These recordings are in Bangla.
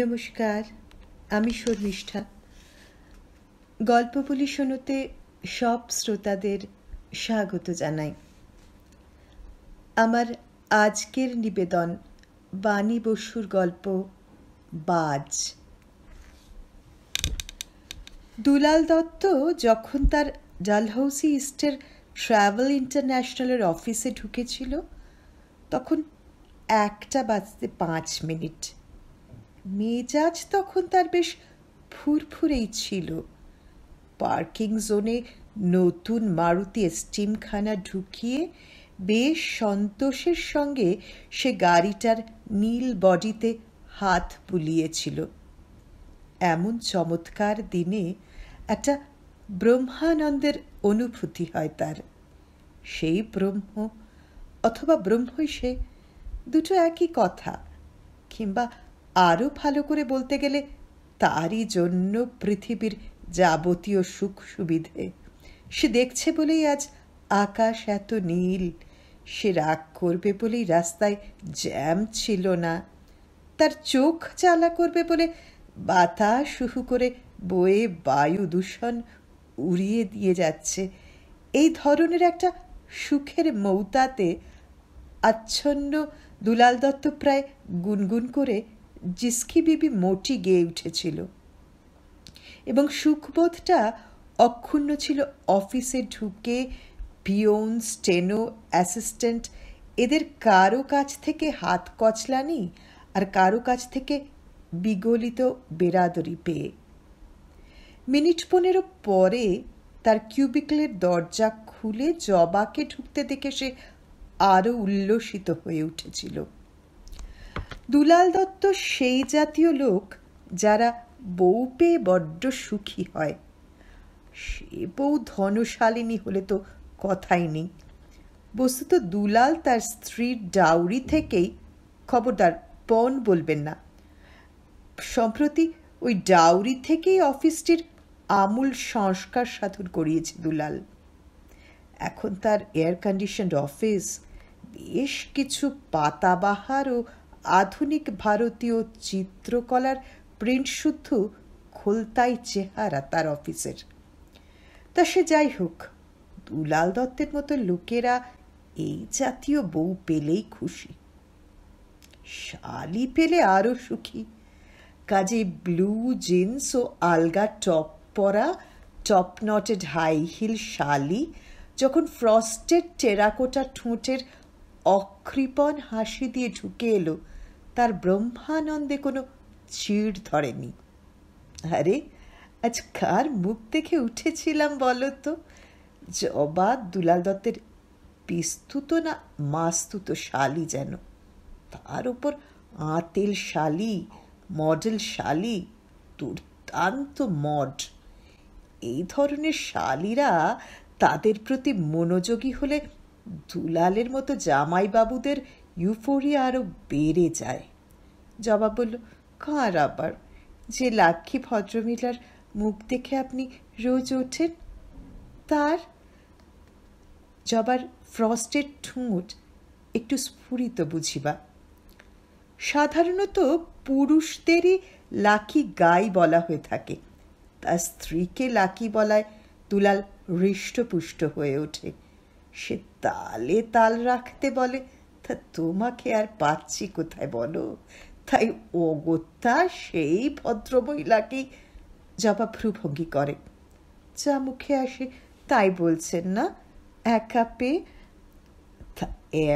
নমস্কার আমি শর্মিষ্ঠা গল্প বলি শোনোতে সব শ্রোতাদের স্বাগত জানাই আমার আজকের নিবেদন বাণী বসুর গল্প বাজ দুলাল দত্ত যখন তার ডালহৌসি ইস্টের ট্রাভেল ইন্টারন্যাশনালের অফিসে ঢুকেছিল তখন একটা বাজতে পাঁচ মিনিট মেজাজ তখন তার বেশ ফুরফুরেই ছিল পার্কিং জোনে নতুন মারুতি স্টিমখানা ঢুকিয়ে বেশ সন্তোষের সঙ্গে সে গাড়িটার নীল বডিতে হাত বুলিয়েছিল এমন চমৎকার দিনে একটা ব্রহ্মানন্দের অনুভূতি হয় তার সেই ব্রহ্ম অথবা ব্রহ্মই সে দুটো একই কথা কিংবা আরও ভালো করে বলতে গেলে তারই জন্য পৃথিবীর যাবতীয় সুখ সুবিধে সে দেখছে বলেই আজ আকাশ এত নীল সে রাগ করবে বলেই রাস্তায় জ্যাম ছিল না তার চোখ চালা করবে বলে বাতাস শুহু করে বয়ে বায়ু দূষণ উড়িয়ে দিয়ে যাচ্ছে এই ধরনের একটা সুখের মৌতাতে আচ্ছন্ন দুলাল দত্ত প্রায় গুনগুন করে জিস্কি বিবি মোটি গেয়ে উঠেছিল এবং সুখবোধটা অক্ষুণ্ণ ছিল অফিসে ঢুকে পিওন স্টেনো অ্যাসিস্ট্যান্ট এদের কারো কাছ থেকে হাত কচলানি আর কারো কাছ থেকে বিগলিত বেরাদরি পেয়ে মিনিট পনেরো পরে তার কিউবিকলের দরজা খুলে জবাকে ঢুকতে দেখে সে আরও উল্লসিত হয়ে উঠেছিল দুলাল দত্ত সেই জাতীয় লোক যারা বউ পেয়ে বড্ড সুখী হয় সে বউ ধনশালিনী হলে তো কথাই নেই বস্তুত দুলাল তার স্ত্রীর ডাউরি থেকেই খবরদার পণ বলবেন না সম্প্রতি ওই ডাউরি থেকেই অফিসটির আমূল সংস্কার সাধন করিয়েছে দুলাল এখন তার এয়ার কন্ডিশনড অফিস বেশ কিছু পাতাবাহার ও আধুনিক ভারতীয় চিত্রকলার প্রিন্ট শুদ্ধ খোলতাই চেহারা তার অফিসের তা সে যাই হোক দুলাল দত্তের মতো লোকেরা এই জাতীয় বউ পেলেই খুশি শালি পেলে আরও সুখী কাজে ব্লু জিন্স ও আলগা টপ পরা টপ নটেড হাই হিল শালি যখন ফ্রস্টেড টেরাকোটা ঠোঁটের অকৃপণ হাসি দিয়ে ঢুকে এলো তার ব্রহ্মানন্দে কোনো চিড় ধরেনি আরে আজ কার মুখ দেখে উঠেছিলাম বলো তো জবা দুলাল দত্তের পিস্তুত না মাস্তুত শালি যেন তার উপর আঁতেল শালি মডেল শালি দুর্দান্ত মড এই ধরনের শালিরা তাদের প্রতি মনোযোগী হলে দুলালের মতো জামাইবাবুদের ইউফোরিয়া আরও বেড়ে যায় জবাব বলল কার আবার যে লাক্ষী ভদ্রমিলার মুখ দেখে আপনি রোজ ওঠেন তার জবার ফ্রস্টের ঠুঁট একটু স্ফুরিত বুঝিবা সাধারণত পুরুষদেরই লাকি গাই বলা হয়ে থাকে তার স্ত্রীকে লাকি বলায় দুলাল হৃষ্টপুষ্ট হয়ে ওঠে সে তালে তাল রাখতে বলে তা তোমাকে আর পাচ্ছি কোথায় বলো তাই অগত্যা সেই ভদ্রমহিলাকেই ভ্রুভঙ্গি করে যা মুখে আসে তাই বলছেন না এক পে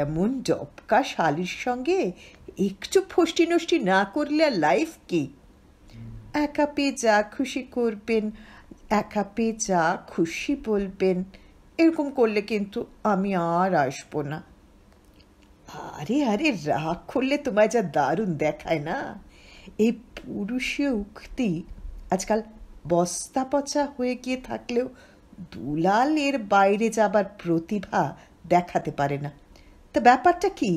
এমন ডবকা শালির সঙ্গে একটু ফষ্টি নষ্টি না করলে আর লাইফ কি একা পে যা খুশি করবেন একা পে যা খুশি বলবেন এরকম করলে কিন্তু আমি আর আসবো না আরে আরে রাগ করলে তোমায় যা দারুণ দেখায় না এই পুরুষীয় উক্তি আজকাল বস্তা পচা হয়ে গিয়ে থাকলেও দুলাল এর বাইরে যাবার প্রতিভা দেখাতে পারে না তা ব্যাপারটা কি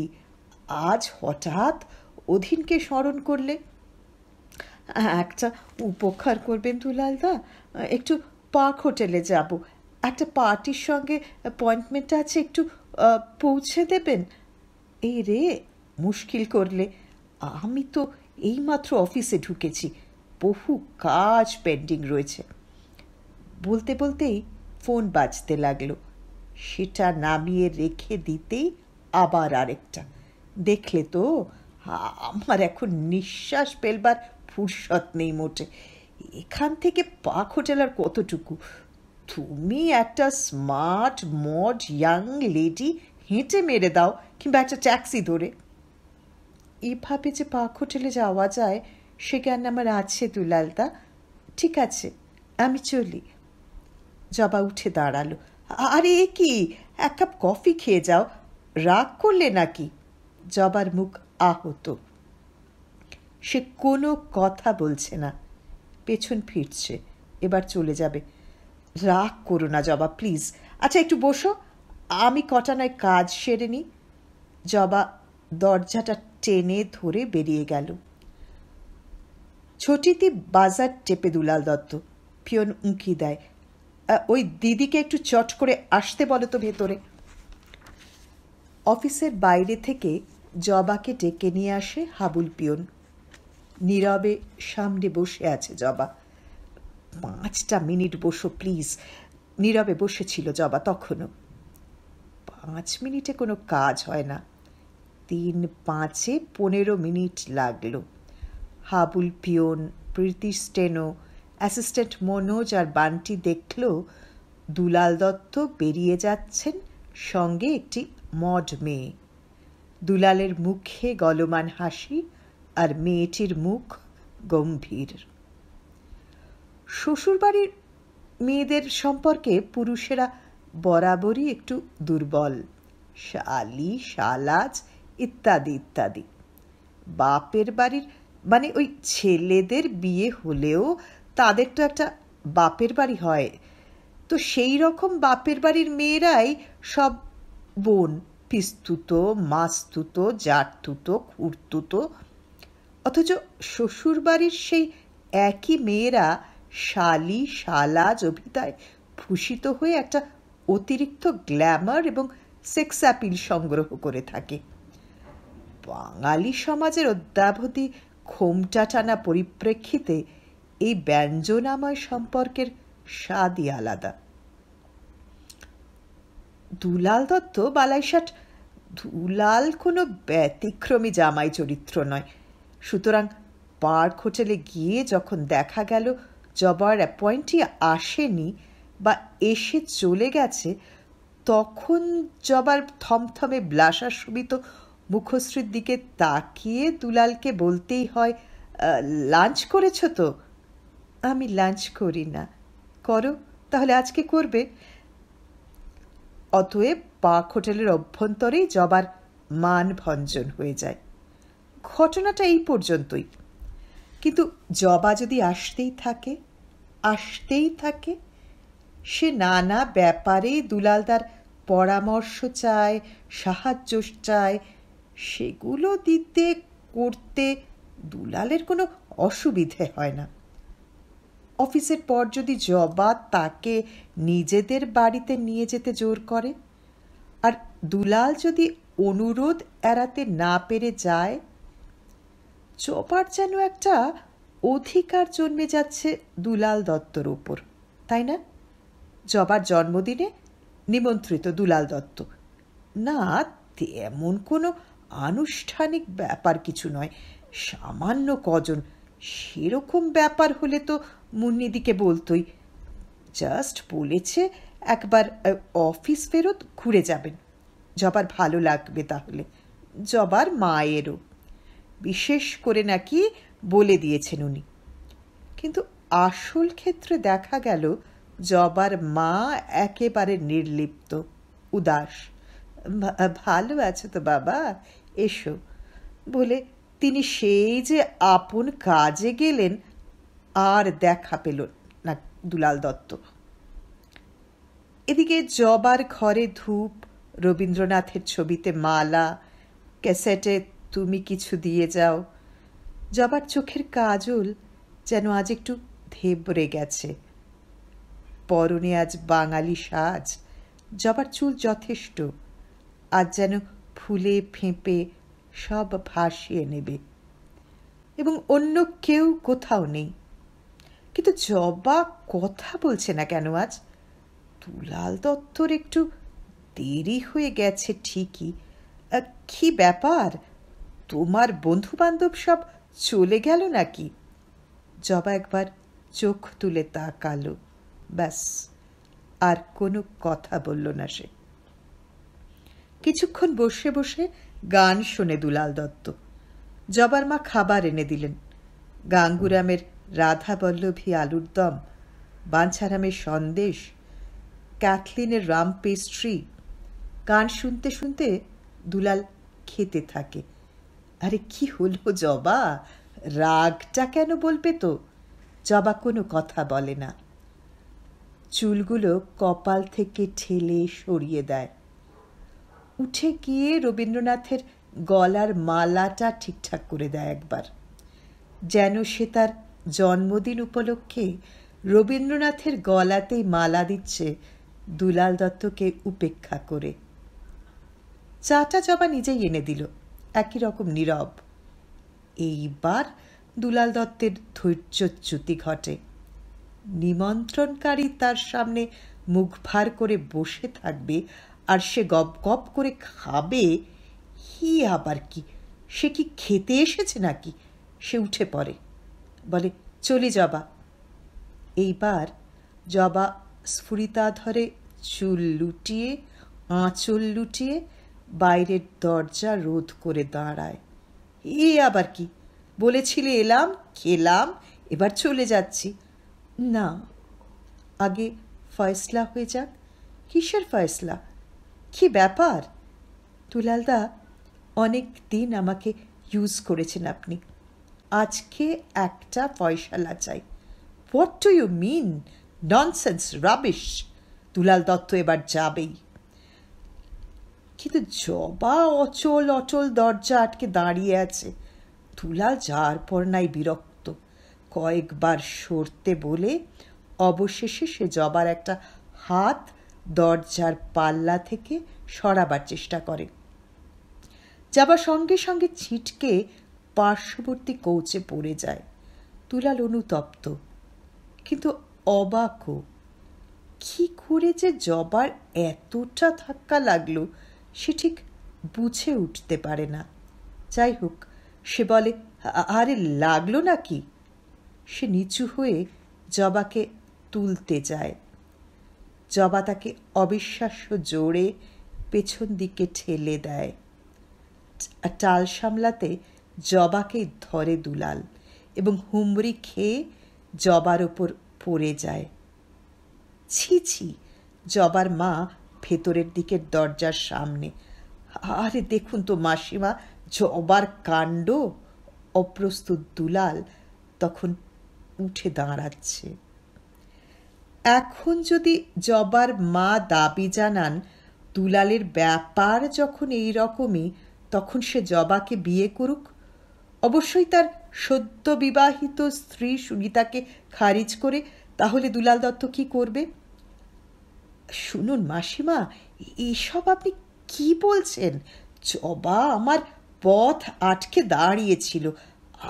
আজ হঠাৎ অধীনকে স্মরণ করলে একটা উপকার করবেন দুলালদা একটু পার্ক হোটেলে যাব একটা পার্টির সঙ্গে অ্যাপয়েন্টমেন্ট আছে একটু পৌঁছে দেবেন এই রে মুশকিল করলে আমি তো এইমাত্র অফিসে ঢুকেছি বহু কাজ পেন্ডিং রয়েছে বলতে বলতেই ফোন বাজতে লাগলো সেটা নামিয়ে রেখে দিতেই আবার আরেকটা দেখলে তো আমার এখন নিঃশ্বাস ফেলবার ফুরসত নেই মোটে এখান থেকে পাক হোটেল আর কতটুকু তুমি একটা স্মার্ট মড ইয়াং লেডি হেঁটে মেরে দাও কিংবা একটা ট্যাক্সি ধরে এভাবে যে পাক হোটেলে যাওয়া যায় সেখানে আমার আছে দুলালদা ঠিক আছে আমি চলি জবা উঠে দাঁড়ালো আরে এ কি এক কাপ কফি খেয়ে যাও রাগ করলে নাকি জবার মুখ আহত সে কোনো কথা বলছে না পেছন ফিরছে এবার চলে যাবে রাগ করো না জবা প্লিজ আচ্ছা একটু বসো আমি কটা নয় কাজ সেরে নিই জবা দরজাটা টেনে ধরে বেরিয়ে গেল ছটিতে বাজার টেপে দুলাল দত্ত পিয়ন উঁকি দেয় ওই দিদিকে একটু চট করে আসতে বলো তো ভেতরে অফিসের বাইরে থেকে জবাকে ডেকে নিয়ে আসে হাবুল পিয়ন নীরবে সামনে বসে আছে জবা পাঁচটা মিনিট বসো প্লিজ নীরবে বসেছিল জবা তখনও পাঁচ মিনিটে কোনো কাজ হয় না তিন পাঁচে পনেরো মিনিট লাগল Habul peon Priti steno assistant Manoj আর বান্টি দেখল দুলাল দত্ত বেরিয়ে যাচ্ছেন সঙ্গে একটি মড মেয়ে দুলালের মুখে গলমান হাসি আর মেয়েটির মুখ গম্ভীর শ্বশুরবাড়ির মেয়েদের সম্পর্কে পুরুষেরা বরাবরই একটু দুর্বল শালি শালাজ ইত্যাদি ইত্যাদি বাপের বাড়ির মানে ওই ছেলেদের বিয়ে হলেও তাদের তো একটা বাপের বাড়ি হয় তো সেই রকম বাপের বাড়ির মেয়েরাই সব বোন পিস্তুত মাস্তুত জাটতুতো খুঁড়তুতো অথচ শ্বশুর বাড়ির সেই একই মেয়েরা শালি শালা জবিতায় ভূষিত হয়ে একটা অতিরিক্ত গ্ল্যামার এবং সেক্স অ্যাপিল সংগ্রহ করে থাকে বাঙালি সমাজের অদ্যাবধি খোমটা টানা পরিপ্রেক্ষিতে এই ব্যঞ্জনাময় সম্পর্কের স্বাদই আলাদা দুলাল দত্ত বালাইশাট দুলাল কোনো ব্যতিক্রমী জামাই চরিত্র নয় সুতরাং পার্ক হোটেলে গিয়ে যখন দেখা গেল জবার অ্যাপয়েন্টই আসেনি বা এসে চলে গেছে তখন জবার থমথমে ব্লাসার শোভিত মুখশ্রীর দিকে তাকিয়ে দুলালকে বলতেই হয় লাঞ্চ করেছ তো আমি লাঞ্চ করি না করো তাহলে আজকে করবে অতএব পাক হোটেলের অভ্যন্তরেই জবার মান ভঞ্জন হয়ে যায় ঘটনাটা এই পর্যন্তই কিন্তু জবা যদি আসতেই থাকে আসতেই থাকে সে নানা ব্যাপারে দুলালদার পরামর্শ চায় সাহায্য চায় সেগুলো দিতে করতে দুলালের কোনো অসুবিধে হয় না অফিসের পর যদি জবা তাকে নিজেদের বাড়িতে নিয়ে যেতে জোর করে আর দুলাল যদি অনুরোধ এড়াতে না পেরে যায় জবার যেন একটা অধিকার জন্মে যাচ্ছে দুলাল দত্তর ওপর তাই না জবার জন্মদিনে নিমন্ত্রিত দুলাল দত্ত না তেমন কোনো আনুষ্ঠানিক ব্যাপার কিছু নয় সামান্য কজন সেরকম ব্যাপার হলে তো মুন্নিদিকে বলতোই জাস্ট বলেছে একবার অফিস ফেরত ঘুরে যাবেন জবার ভালো লাগবে তাহলে জবার মায়েরও বিশেষ করে নাকি বলে দিয়েছেন উনি কিন্তু আসল ক্ষেত্রে দেখা গেল জবার মা একেবারে নির্লিপ্ত উদাস ভালো আছো তো বাবা এসো বলে তিনি সেই যে আপন কাজে গেলেন আর দেখা পেল না দুলাল দত্ত এদিকে জবার ঘরে ধূপ রবীন্দ্রনাথের ছবিতে মালা ক্যাসেটে তুমি কিছু দিয়ে যাও জবার চোখের কাজল যেন আজ একটু ধেবড়ে গেছে পরনে আজ বাঙালি সাজ জবার চুল যথেষ্ট আজ যেন ফুলে ফেঁপে সব ভাসিয়ে নেবে এবং অন্য কেউ কোথাও নেই কিন্তু জবা কথা বলছে না কেন আজ দুলাল দত্তর একটু দেরি হয়ে গেছে ঠিকই কি ব্যাপার তোমার বন্ধু বান্ধব সব চলে গেল নাকি জবা একবার চোখ তুলে তাকালো ব্যাস আর কোনো কথা বলল না সে কিছুক্ষণ বসে বসে গান শোনে দুলাল দত্ত জবার মা খাবার এনে দিলেন গাঙ্গুরামের রাধাবল্লভী আলুর দম বাঞ্ছারামের সন্দেশ ক্যাথলিনের রাম পেস্ট্রি গান শুনতে শুনতে দুলাল খেতে থাকে আরে কি হলো জবা রাগটা কেন বলবে তো জবা কোনো কথা বলে না চুলগুলো কপাল থেকে ঠেলে সরিয়ে দেয় উঠে গিয়ে রবীন্দ্রনাথের গলার মালাটা ঠিকঠাক করে দেয় একবার যেন সে তার জন্মদিন উপলক্ষে রবীন্দ্রনাথের গলাতেই মালা দিচ্ছে দুলাল দত্তকে উপেক্ষা করে চাটা জবা নিজেই এনে দিল একই রকম নীরব এইবার দুলাল দত্তের ধৈর্যচ্যুতি ঘটে নিমন্ত্রণকারী তার সামনে মুখ ভার করে বসে থাকবে আর সে গপ গপ করে খাবে হি আবার কি সে কি খেতে এসেছে নাকি সে উঠে পড়ে বলে চলি জবা এইবার জবা স্ফুরিতা ধরে চুল লুটিয়ে আঁচল লুটিয়ে বাইরের দরজা রোধ করে দাঁড়ায় এ আবার কি বলেছিলে এলাম খেলাম এবার চলে যাচ্ছি না আগে ফয়সলা হয়ে যাক কিসের ফয়সলা কি ব্যাপার তুলালদা অনেক দিন আমাকে ইউজ করেছেন আপনি আজকে একটা পয়সালা চাই what do you mean nonsense rubbish Dulal Datta এবার যাবেই কিন্তু জবা অচল অচল দরজা আটকে দাঁড়িয়ে আছে তুলা যার পর নাই বিরক্ত কয়েকবার সরতে বলে অবশেষে সে জবার একটা হাত দরজার পাল্লা থেকে সরাবার চেষ্টা করে যাবার সঙ্গে সঙ্গে ছিটকে পার্শ্ববর্তী কৌচে পড়ে যায় তুলাল অনুতপ্ত কিন্তু অবাকও কি করে যে জবার এতটা ধাক্কা লাগলো সে ঠিক বুঝে উঠতে পারে না যাই হোক সে বলে আরে লাগলো নাকি সে নিচু হয়ে জবাকে তুলতে যায় জবা তাকে অবিশ্বাস্য জোরে পেছন দিকে ঠেলে দেয় টাল সামলাতে জবাকে ধরে দুলাল এবং হুমড়ি খেয়ে জবার ওপর পড়ে যায় ছি ছি জবার মা ভেতরের দিকের দরজার সামনে আরে দেখুন তো মাসিমা জবার কাণ্ড অপ্রস্তুত দুলাল তখন উঠে দাঁড়াচ্ছে এখন যদি জবার মা দাবি জানান দুলালের ব্যাপার যখন এই রকমই তখন সে জবাকে বিয়ে করুক অবশ্যই তার সদ্য বিবাহিত স্ত্রী সুনিতাকে খারিজ করে তাহলে দুলাল দত্ত কি করবে শুনুন মাসিমা এসব আপনি কি বলছেন জবা আমার পথ আটকে দাঁড়িয়েছিল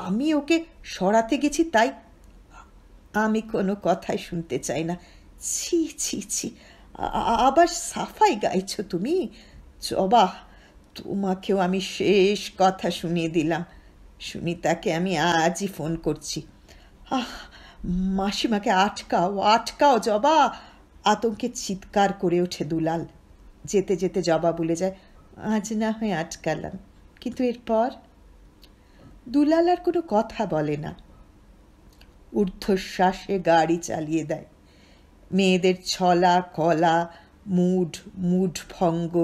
আমি ওকে সরাতে গেছি তাই আমি কোনো কথাই শুনতে চাই না ছি ছি ছি আবার সাফাই গাইছ তুমি জবা তোমাকেও আমি শেষ কথা শুনিয়ে দিলাম সুনিতাকে আমি আজই ফোন করছি আহ মাসিমাকে আটকাও আটকাও জবা আতঙ্কে চিৎকার করে ওঠে দুলাল যেতে যেতে জবা বলে যায় আজ না হয়ে আটকালাম কিন্তু এরপর দুলাল আর কোনো কথা বলে না ঊর্ধ্বশ্বাসে গাড়ি চালিয়ে দেয় মেয়েদের ছলা কলা মুড ভঙ্গ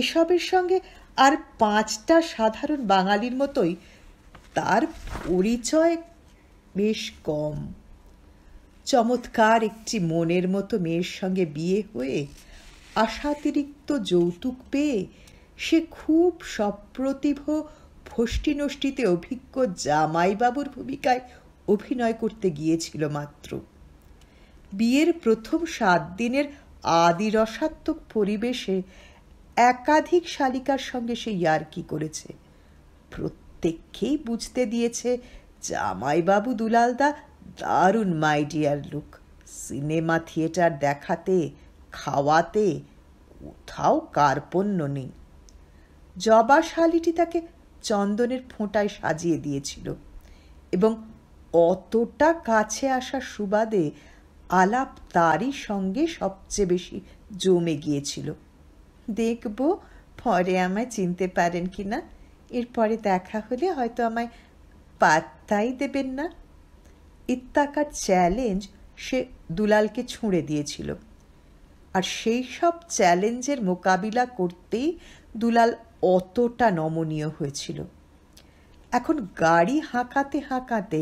এসবের সঙ্গে আর পাঁচটা সাধারণ বাঙালির মতোই তার পরিচয় বেশ কম চমৎকার একটি মনের মতো মেয়ের সঙ্গে বিয়ে হয়ে আশাতিরিক্ত যৌতুক পেয়ে সে খুব সপ্রতিভ ফষ্টিনষ্টিতে অভিজ্ঞ জামাইবাবুর ভূমিকায় অভিনয় করতে গিয়েছিল মাত্র বিয়ের প্রথম সাত দিনের আদিরসাত্মক পরিবেশে একাধিক শালিকার সঙ্গে সে ইয়ারকি করেছে প্রত্যেককেই বুঝতে দিয়েছে জামাইবাবু দুলালদা দারুণ my dear look cinema theatre দেখাতে খাওয়াতে কোথাও কার্পণ্য নেই জবা শালিটি তাকে চন্দনের ফোঁটায় সাজিয়ে দিয়েছিল এবং অতটা কাছে আসার সুবাদে আলাপ তারই সঙ্গে সবচেয়ে বেশি জমে গিয়েছিল দেখব পরে আমায় চিনতে পারেন কি না এরপরে দেখা হলে হয়তো আমায় পাত্তাই দেবেন না ইত্তাকার চ্যালেঞ্জ সে দুলালকে ছুঁড়ে দিয়েছিল আর সেই সব চ্যালেঞ্জের মোকাবিলা করতেই দুলাল অতটা নমনীয় হয়েছিল এখন গাড়ি হাঁকাতে হাঁকাতে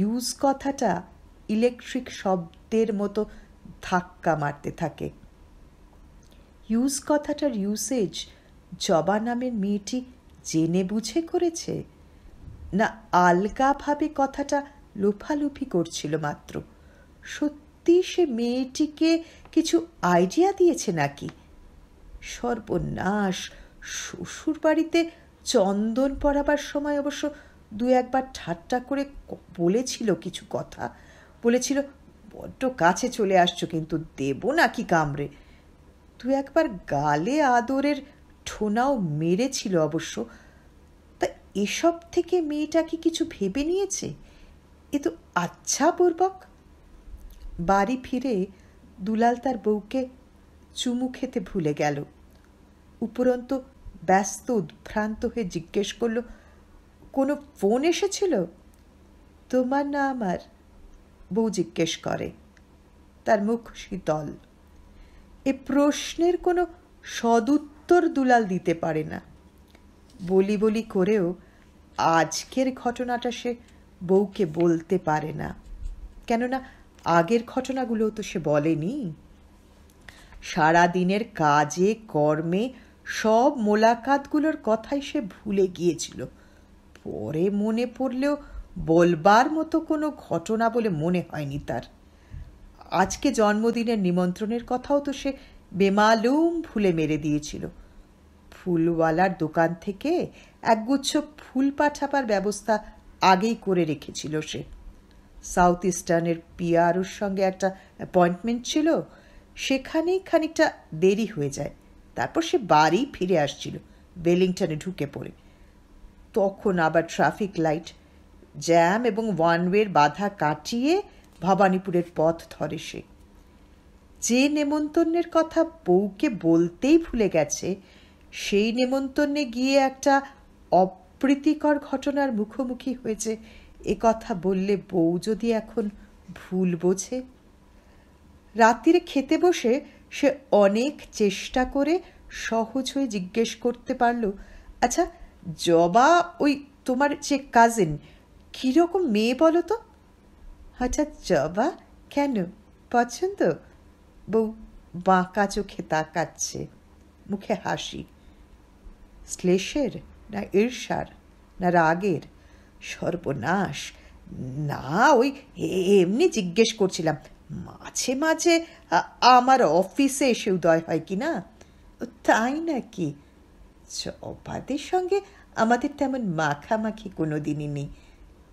ইউজ কথাটা ইলেকট্রিক শব্দের মতো ধাক্কা মারতে থাকে ইউজ কথাটার ইউসেজ জবা নামের মেয়েটি জেনে বুঝে করেছে না আলগাভাবে কথাটা লোফালুফি করছিল মাত্র সত্যি সে মেয়েটিকে কিছু আইডিয়া দিয়েছে নাকি সর্বনাশ শ্বশুর বাড়িতে চন্দন পড়াবার সময় অবশ্য দু একবার ঠাট্টা করে বলেছিল কিছু কথা বলেছিল বড্ড কাছে চলে আসছো কিন্তু দেব নাকি কামড়ে দু একবার গালে আদরের ঠোনাও মেরেছিল অবশ্য তা এসব থেকে মেয়েটা কি কিছু ভেবে নিয়েছে এ তো আচ্ছা পূর্বক বাড়ি ফিরে দুলাল তার বউকে চুমু খেতে ভুলে গেল উপরন্ত ব্যস্ত উদ্ভ্রান্ত হয়ে জিজ্ঞেস করলো কোনো ফোন এসেছিল তোমার না আমার বউ জিজ্ঞেস করে তার মুখ শীতল এ প্রশ্নের কোনো সদুত্তর দুলাল দিতে পারে না বলি বলি করেও আজকের ঘটনাটা সে বউকে বলতে পারে না কেননা আগের ঘটনাগুলো তো সে বলেনি সারা দিনের কাজে কর্মে সব মোলাকাতগুলোর কথাই সে ভুলে গিয়েছিল পরে মনে পড়লেও বলবার মতো কোনো ঘটনা বলে মনে হয়নি তার আজকে জন্মদিনের নিমন্ত্রণের কথাও তো সে বেমালুম ফুলে মেরে দিয়েছিল ফুলওয়ালার দোকান থেকে একগুচ্ছ ফুল পাঠাবার ব্যবস্থা আগেই করে রেখেছিল সে সাউথ ইস্টার্নের পিয়ারুর সঙ্গে একটা অ্যাপয়েন্টমেন্ট ছিল সেখানেই খানিকটা দেরি হয়ে যায় তারপর সে বাড়ি ফিরে আসছিল বেলিংটনে ঢুকে পড়ে তখন আবার ট্রাফিক লাইট জ্যাম এবং ওয়ানওয়ের বাধা কাটিয়ে ভবানীপুরের পথ ধরে সে যে নেমন্তন্নের কথা বউকে বলতেই ভুলে গেছে সেই নেমন্তন্নে গিয়ে একটা অপ্রীতিকর ঘটনার মুখোমুখি হয়েছে এ কথা বললে বউ যদি এখন ভুল বোঝে রাত্রিরে খেতে বসে সে অনেক চেষ্টা করে সহজ হয়ে জিজ্ঞেস করতে পারল আচ্ছা জবা ওই তোমার যে কাজিন কীরকম মেয়ে বলো তো হঠাৎ জবা কেন পছন্দ বউ বাঁকা চোখে তাকাচ্ছে মুখে হাসি শ্লেষের না ঈর্ষার না রাগের সর্বনাশ না ওই এমনি জিজ্ঞেস করছিলাম মাঝে মাঝে আমার অফিসে এসে উদয় হয় কি না তাই নাকি অপাদের সঙ্গে আমাদের তেমন মাখামাখি কোনো দিনই নেই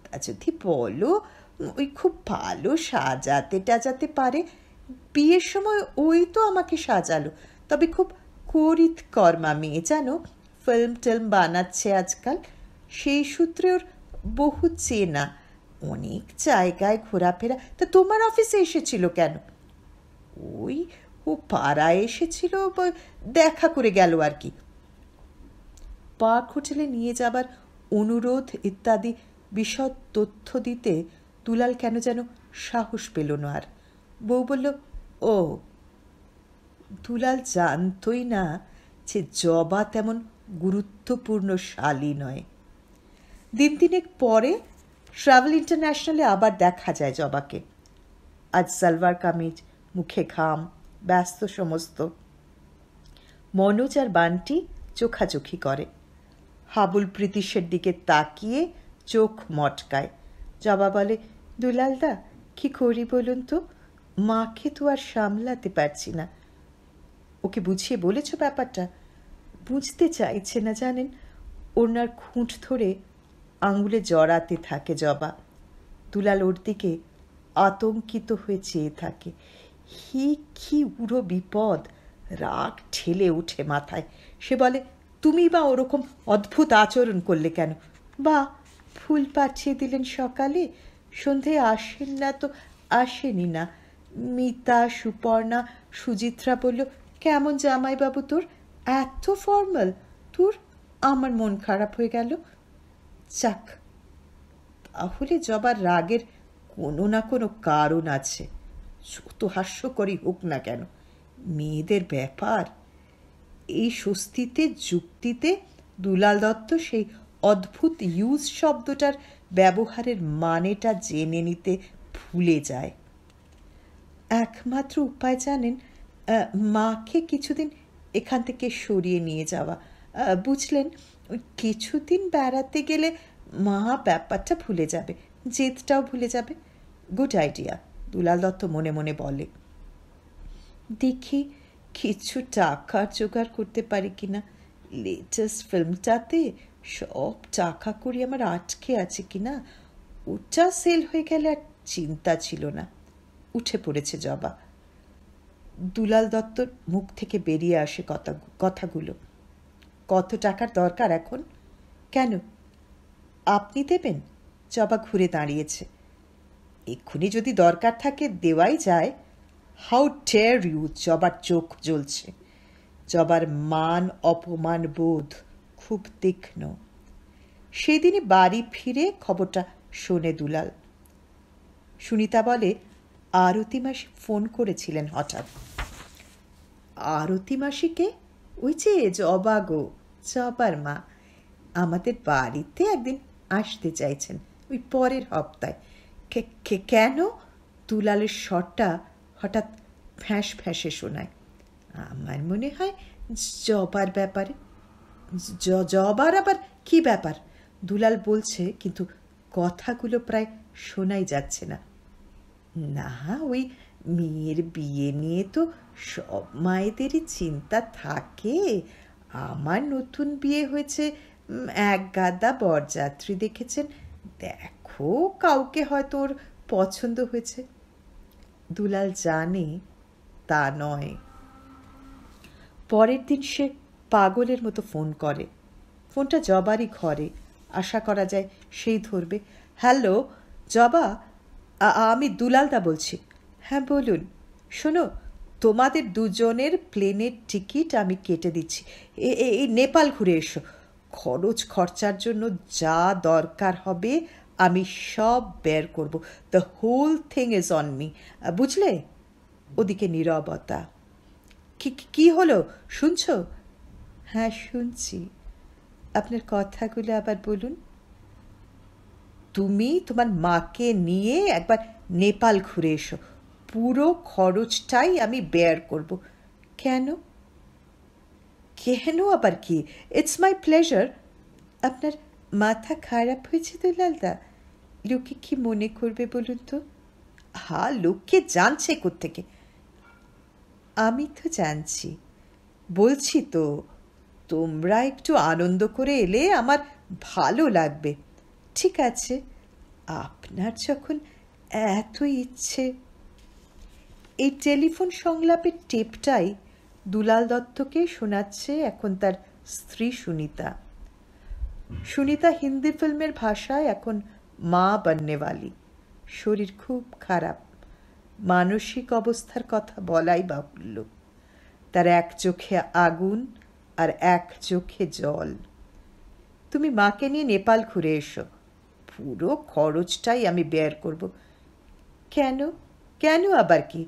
তা যদি বলো ওই খুব ভালো সাজাতে টাজাতে পারে বিয়ের সময় ওই তো আমাকে সাজালো তবে খুব করিত কর্মা মেয়ে জানো ফিল্ম টিল্ম বানাচ্ছে আজকাল সেই সূত্রে ওর বহু চেনা অনেক জায়গায় ঘোরাফেরা তা তোমার অফিসে এসেছিল কেন ওই ও পাড়ায় এসেছিল দেখা করে গেল আর কি পার্ক হোটেলে নিয়ে যাবার অনুরোধ ইত্যাদি বিশদ তথ্য দিতে দুলাল কেন যেন সাহস পেল না আর বউ বলল ও দুলাল জানতই না যে জবা তেমন গুরুত্বপূর্ণ শালি নয় দিন তিনেক পরে ট্রাভেল ইন্টারন্যাশনালে আবার দেখা যায় জবাকে আজ সালভার কামিজ মুখে ঘাম ব্যস্ত সমস্ত মনোজ আর বান্টি চোখাচোখি করে হাবুল প্রীতিশের দিকে তাকিয়ে চোখ মটকায় জবা বলে দুলালদা কি করি বলুন তো মাকে তো আর সামলাতে পারছি না ওকে বুঝিয়ে বলেছ ব্যাপারটা বুঝতে চাইছে না জানেন ওনার খুঁট ধরে আঙুলে জড়াতে থাকে জবা দুলাল ওর দিকে আতঙ্কিত হয়ে চেয়ে থাকে হি কি উড়ো বিপদ রাগ ঠেলে উঠে মাথায় সে বলে তুমি বা ওরকম অদ্ভুত আচরণ করলে কেন বা ফুল পাঠিয়ে দিলেন সকালে সন্ধে আসেন না তো আসেনি না মিতা সুপর্ণা সুজিত্রা বলল কেমন জামাইবাবু তোর এত ফর্মাল তোর আমার মন খারাপ হয়ে গেল চাক তাহলে জবার রাগের কোনো না কোনো কারণ আছে যত হাস্যকরই হোক না কেন মেয়েদের ব্যাপার এই স্বস্তিতে যুক্তিতে দুলাল দত্ত সেই অদ্ভুত ইউজ শব্দটার ব্যবহারের মানেটা জেনে নিতে ভুলে যায় একমাত্র উপায় জানেন মাকে কিছুদিন এখান থেকে সরিয়ে নিয়ে যাওয়া বুঝলেন কিছুদিন বেড়াতে গেলে মা ব্যাপারটা ভুলে যাবে জেদটাও ভুলে যাবে গুড আইডিয়া দুলাল দত্ত মনে মনে বলে দেখি কিছু টাকা জোগাড় করতে পারি কি না লেটেস্ট ফিল্মটাতে সব টাকা করি আমার আটকে আছে কি না ওটা সেল হয়ে গেলে আর চিন্তা ছিল না উঠে পড়েছে জবা দুলাল দত্তর মুখ থেকে বেরিয়ে আসে কথা কথাগুলো কত টাকার দরকার এখন কেন আপনি দেবেন জবা ঘুরে দাঁড়িয়েছে এক্ষুনি যদি দরকার থাকে দেওয়াই যায় হাউ টেয়ার ইউ জবার চোখ জ্বলছে জবার মান অপমান বোধ খুব তীক্ষ্ণ সেদিনই বাড়ি ফিরে খবরটা শোনে দুলাল সুনিতা বলে আরতি মাসি ফোন করেছিলেন হঠাৎ আরতি মাসিকে ওই যে জবা গো জবার মা আমাদের বাড়িতে একদিন আসতে চাইছেন ওই পরের হপ্তায় কেন দুলালের শটটা হঠাৎ ফ্যাঁস ফ্যাঁসে শোনায় আমার মনে হয় জবার ব্যাপারে জবার আবার কি ব্যাপার দুলাল বলছে কিন্তু কথাগুলো প্রায় শোনাই যাচ্ছে না না ওই মেয়ের বিয়ে নিয়ে তো সব মায়েদেরই চিন্তা থাকে আমার নতুন বিয়ে হয়েছে এক গাদা বরযাত্রী দেখেছেন দেখো কাউকে হয়তো ওর পছন্দ হয়েছে দুলাল জানে তা নয় পরের দিন সে পাগলের মতো ফোন করে ফোনটা জবারই ঘরে আশা করা যায় সেই ধরবে হ্যালো জবা আমি দুলালদা বলছি হ্যাঁ বলুন শোনো তোমাদের দুজনের প্লেনের টিকিট আমি কেটে দিচ্ছি এই নেপাল ঘুরে এসো খরচ খরচার জন্য যা দরকার হবে আমি সব বের করব the whole thing is on me বুঝলে ওদিকে নিরবতা কি হলো শুনছ হ্যাঁ শুনছি আপনার কথাগুলো আবার বলুন তুমি তোমার মাকে নিয়ে একবার নেপাল ঘুরে এসো পুরো খরচটাই আমি বেয়ার করব কেন কেন আবার কি ইটস মাই প্লেজার আপনার মাথা খারাপ হয়েছে দুলালদা লোকে কি মনে করবে বলুন তো হা লোককে জানছে কোত্থেকে আমি তো জানছি বলছি তো তোমরা একটু আনন্দ করে এলে আমার ভালো লাগবে ঠিক আছে আপনার যখন এত ইচ্ছে এই টেলিফোন সংলাপের টেপটাই দুলাল দত্তকে শোনাচ্ছে এখন তার স্ত্রী সুনিতা সুনিতা হিন্দি ফিল্মের ভাষায় এখন মা বন্নেওয়ালি শরীর খুব খারাপ মানসিক অবস্থার কথা বলাই বাহুল্য তার এক চোখে আগুন আর এক চোখে জল তুমি মাকে নিয়ে নেপাল ঘুরে এসো পুরো খরচটাই আমি বেয়ার করব কেন কেন আবার কি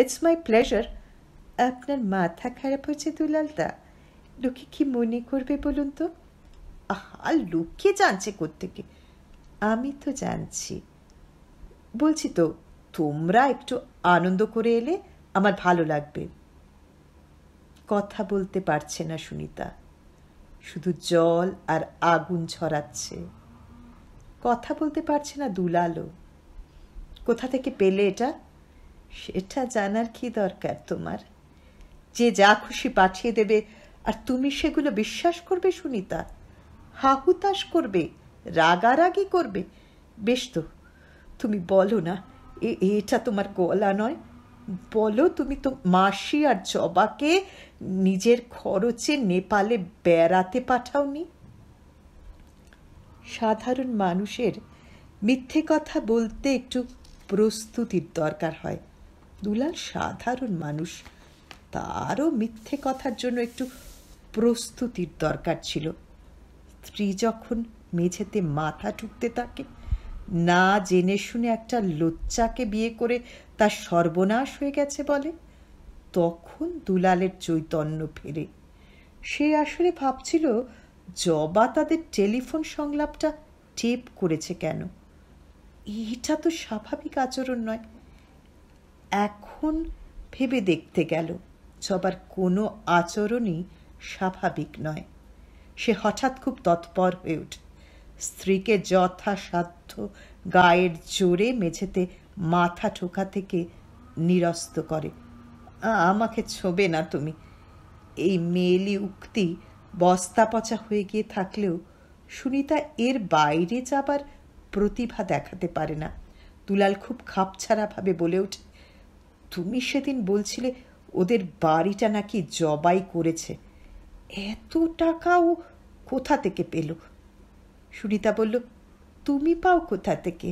ইটস মাই প্লেজার আপনার মাথা খারাপ হয়েছে দুলালদা লোকে কি মনে করবে বলুন তো আহা লোকে জানছে কোত্থেকে আমি তো জানছি বলছি তো তোমরা একটু আনন্দ করে এলে আমার ভালো লাগবে কথা বলতে পারছে না সুনিতা শুধু জল আর আগুন ছড়াচ্ছে কথা বলতে পারছে না দুলালো কোথা থেকে পেলে এটা সেটা জানার কি দরকার তোমার যে যা খুশি পাঠিয়ে দেবে আর তুমি সেগুলো বিশ্বাস করবে সুনিতা হাহুতাশ করবে রাগারাগি করবে বেশ তো তুমি বলো না এটা তোমার গলা নয় বলো তুমি তো মাসি আর জবাকে নিজের খরচে নেপালে বেড়াতে পাঠাওনি সাধারণ মানুষের মিথ্যে কথা বলতে একটু প্রস্তুতির দরকার হয় দুলাল সাধারণ মানুষ তারও মিথ্যে কথার জন্য একটু প্রস্তুতির দরকার ছিল স্ত্রী যখন মেঝেতে মাথা ঠুকতে থাকে না জেনে শুনে একটা লোচ্চাকে বিয়ে করে তার সর্বনাশ হয়ে গেছে বলে তখন দুলালের চৈতন্য ফেরে সে আসলে ভাবছিল জবা তাদের টেলিফোন সংলাপটা টেপ করেছে কেন এটা তো স্বাভাবিক আচরণ নয় এখন ভেবে দেখতে গেল জবার কোনো আচরণই স্বাভাবিক নয় সে হঠাৎ খুব তৎপর হয়ে ওঠে স্ত্রীকে যথাসাধ্য গায়ের জোরে মেঝেতে মাথা ঠোকা থেকে নিরস্ত করে আমাকে ছোবে না তুমি এই মেয়েলি উক্তি বস্তা পচা হয়ে গিয়ে থাকলেও সুনিতা এর বাইরে যাবার প্রতিভা দেখাতে পারে না দুলাল খুব খাপছাড়াভাবে বলে ওঠে তুমি সেদিন বলছিলে ওদের বাড়িটা নাকি জবাই করেছে এত টাকা ও কোথা থেকে পেল সুনিতা বলল তুমি পাও কোথা থেকে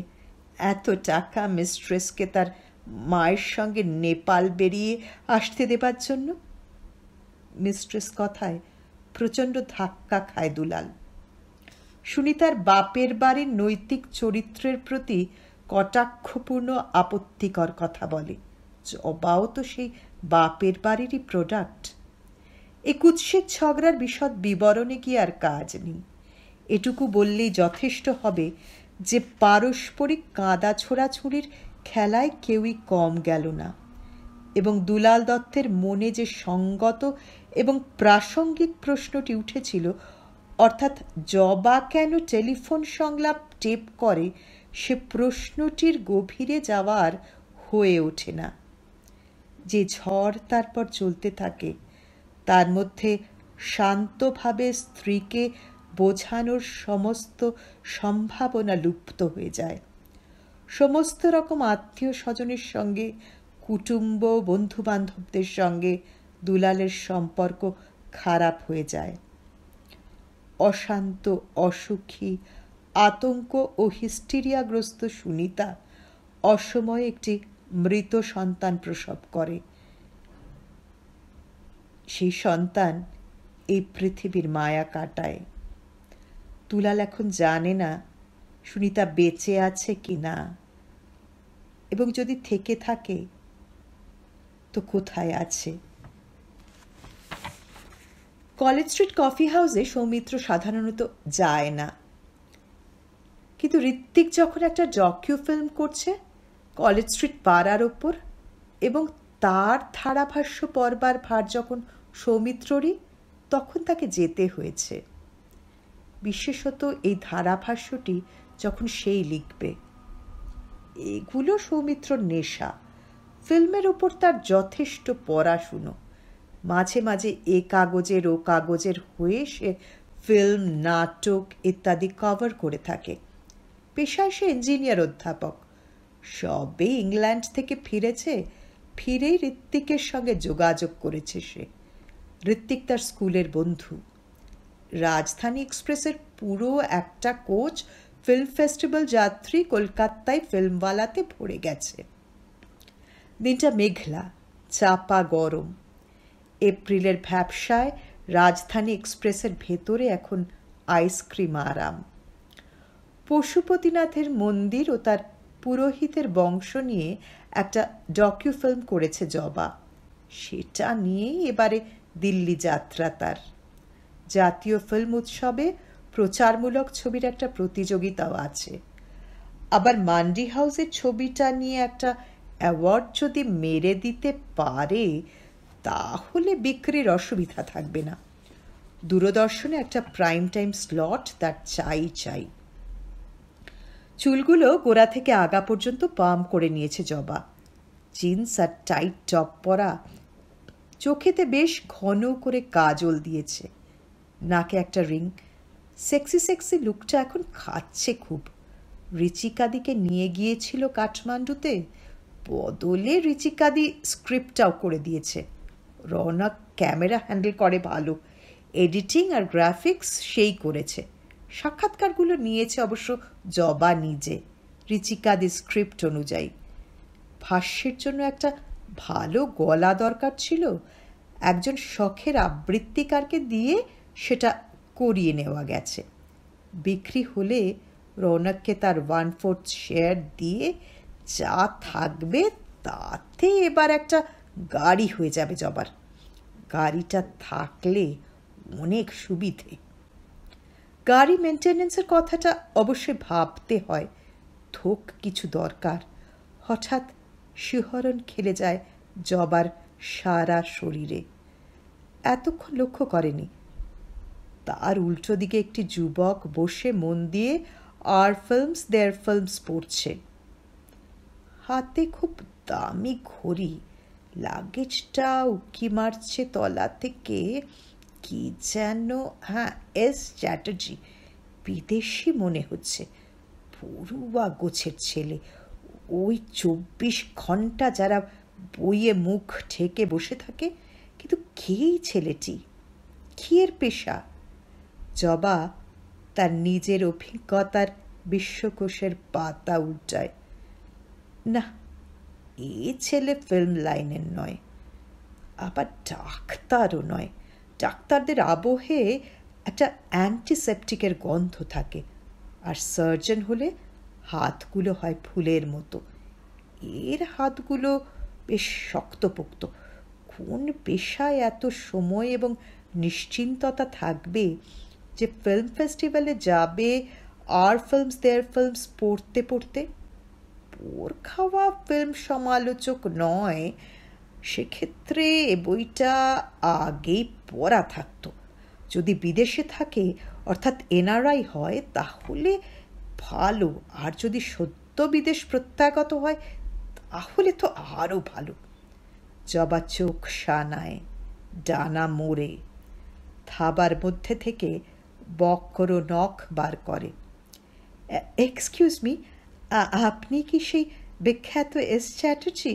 এত টাকা মিস্ট্রেসকে তার মায়ের সঙ্গে নেপাল বেরিয়ে আসতে দেবার জন্য মিস্ট্রেস কথায় প্রচণ্ড ধাক্কা খায় দুলাল সুনিতার বাপের বাড়ির নৈতিক চরিত্রের প্রতি কটাক্ষপূর্ণ আপত্তিকর কথা বলে জবাও তো সেই বাপের বাড়িরই প্রোডাক্ট এ কুৎসিত ঝগড়ার বিশদ বিবরণে কি আর কাজ নেই এটুকু বললেই যথেষ্ট হবে যে পারস্পরিক কাঁদা ছোড়াছুড়ির খেলায় কেউই কম গেল না এবং দুলাল দত্তের মনে যে সঙ্গত এবং প্রাসঙ্গিক প্রশ্নটি উঠেছিল অর্থাৎ জবা কেন টেলিফোন সংলাপ টেপ করে সে প্রশ্নটির গভীরে যাওয়ার হয়ে ওঠে না যে ঝড় তারপর চলতে থাকে তার মধ্যে শান্তভাবে স্ত্রীকে বোঝানোর সমস্ত সম্ভাবনা লুপ্ত হয়ে যায় সমস্ত রকম আত্মীয় স্বজনের সঙ্গে কুটুম্ব বন্ধুবান্ধবদের সঙ্গে দুলালের সম্পর্ক খারাপ হয়ে যায় অশান্ত অসুখী আতঙ্ক ও হিস্টিরিয়াগ্রস্ত সুনিতা অসময়ে একটি মৃত সন্তান প্রসব করে সেই সন্তান এই পৃথিবীর মায়া কাটায় তুলাল এখন জানে না সুনিতা বেঁচে আছে কি না এবং যদি থেকে থাকে তো কোথায় আছে কলেজ স্ট্রিট কফি হাউসে সৌমিত্র সাধারণত যায় না কিন্তু ঋত্বিক যখন একটা জকিও ফিল্ম করছে কলেজ স্ট্রিট পাড়ার ওপর এবং তার ধারাভাষ্য পরবার ভার যখন সৌমিত্ররই তখন তাকে যেতে হয়েছে বিশেষত এই ধারাভাষ্যটি যখন সেই লিখবে এগুলো সৌমিত্র নেশা ফিল্মের উপর তার যথেষ্ট পড়াশুনো মাঝে মাঝে এ কাগজের ও কাগজের হয়ে সে ফিল্ম নাটক ইত্যাদি কভার করে থাকে পেশায় সে ইঞ্জিনিয়ার অধ্যাপক সবে ইংল্যান্ড থেকে ফিরেছে ফিরে ঋত্বিকের সঙ্গে যোগাযোগ করেছে সে ঋত্বিক তার স্কুলের বন্ধু রাজধানী এক্সপ্রেসের পুরো একটা কোচ ফিল্ম ফেস্টিভ্যাল যাত্রী কলকাতায় ফিল্মওয়ালাতে ভরে গেছে দিনটা মেঘলা চাপা গরম এপ্রিলের ভ্যাবসায় রাজধানী এক্সপ্রেসের ভেতরে এখন আইসক্রিম আরাম পশুপতিনাথের মন্দির ও তার পুরোহিতের বংশ নিয়ে একটা ফিল্ম করেছে জবা সেটা নিয়েই এবারে দিল্লি যাত্রা তার জাতীয় ফিল্ম উৎসবে প্রচারমূলক ছবির একটা প্রতিযোগিতাও আছে আবার মান্ডি হাউসের ছবিটা নিয়ে একটা অ্যাওয়ার্ড যদি মেরে দিতে পারে তাহলে বিক্রির অসুবিধা থাকবে না দূরদর্শনে একটা প্রাইম টাইম স্লট তার চাই চাই চুলগুলো গোড়া থেকে আগা পর্যন্ত পাম করে নিয়েছে জবা জিন্স আর টাইট টপ পরা চোখেতে বেশ ঘন করে কাজল দিয়েছে নাকে একটা রিং সেক্সি সেক্সি লুকটা এখন খাচ্ছে খুব রিচিকাদিকে নিয়ে গিয়েছিল কাঠমান্ডুতে বদলে রিচিকাদি স্ক্রিপ্টটাও করে দিয়েছে রওনা ক্যামেরা হ্যান্ডেল করে ভালো এডিটিং আর গ্রাফিক্স সেই করেছে সাক্ষাৎকারগুলো নিয়েছে অবশ্য জবা নিজে রিচিকা দি স্ক্রিপ্ট অনুযায়ী ভাষ্যের জন্য একটা ভালো গলা দরকার ছিল একজন শখের আবৃত্তিকারকে দিয়ে সেটা করিয়ে নেওয়া গেছে বিক্রি হলে রৌনককে তার ওয়ান ফোর্থ শেয়ার দিয়ে যা থাকবে তাতে এবার একটা গাড়ি হয়ে যাবে জবার গাড়িটা থাকলে অনেক সুবিধে গাড়ি মেনটেন্যান্সের কথাটা অবশ্যই ভাবতে হয় থোক কিছু দরকার হঠাৎ শিহরণ খেলে যায় জবার সারা শরীরে এতক্ষণ লক্ষ্য করেনি তার উল্টো দিকে একটি যুবক বসে মন দিয়ে আর ফিল্মস দেয়ার ফিল্মস পড়ছে হাতে খুব দামি ঘড়ি লাগেজটা উকি মারছে তলা থেকে কি যেন হ্যাঁ এস চ্যাটার্জি বিদেশি মনে হচ্ছে পড়ুয়া গোছের ছেলে ওই চব্বিশ ঘন্টা যারা বইয়ে মুখ ঠেকে বসে থাকে কিন্তু খেয়েই ছেলেটি খেয়ের পেশা জবা তার নিজের অভিজ্ঞতার বিশ্বকোষের পাতা উল্টায় না এ ছেলে ফিল্ম লাইনের নয় আবার ডাক্তারও নয় ডাক্তারদের আবহে একটা অ্যান্টিসেপটিকের গন্ধ থাকে আর সার্জন হলে হাতগুলো হয় ফুলের মতো এর হাতগুলো বেশ শক্তপোক্ত কোন পেশায় এত সময় এবং নিশ্চিন্ততা থাকবে যে ফিল্ম ফেস্টিভ্যালে যাবে আর ফিল্মস দেয়ার ফিল্মস পড়তে পড়তে পোর খাওয়া ফিল্ম সমালোচক নয় সেক্ষেত্রে এ বইটা আগেই পড়া থাকতো যদি বিদেশে থাকে অর্থাৎ এনআরআই হয় তাহলে ভালো আর যদি সদ্য বিদেশ প্রত্যাগত হয় তাহলে তো আরও ভালো জবা চোখ সানায় ডানা মোড়ে থাবার মধ্যে থেকে বক্র নখ বার করে এক্সকিউজ মি আপনি কি সেই বিখ্যাত এস চ্যাটার্জি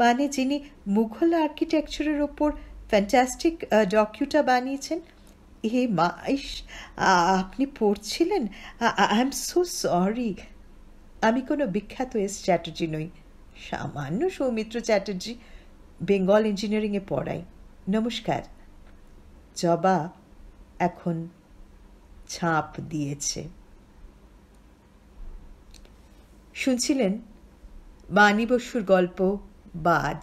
মানে যিনি মুঘল আর্কিটেকচারের ওপর ফ্যান্টাস্টিক ডকিউটা uh, বানিয়েছেন এ মাইশ আপনি পড়ছিলেন আই এম সো সরি আমি কোনো বিখ্যাত এস চ্যাটার্জি নই সামান্য সৌমিত্র চ্যাটার্জি বেঙ্গল ইঞ্জিনিয়ারিংয়ে পড়াই নমস্কার জবা এখন ছাপ দিয়েছে শুনছিলেন বাণী বসুর গল্প বাজ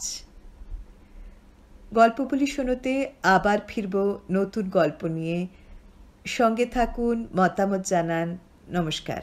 গল্পগুলি শোনোতে আবার ফিরব নতুন গল্প নিয়ে সঙ্গে থাকুন মতামত জানান নমস্কার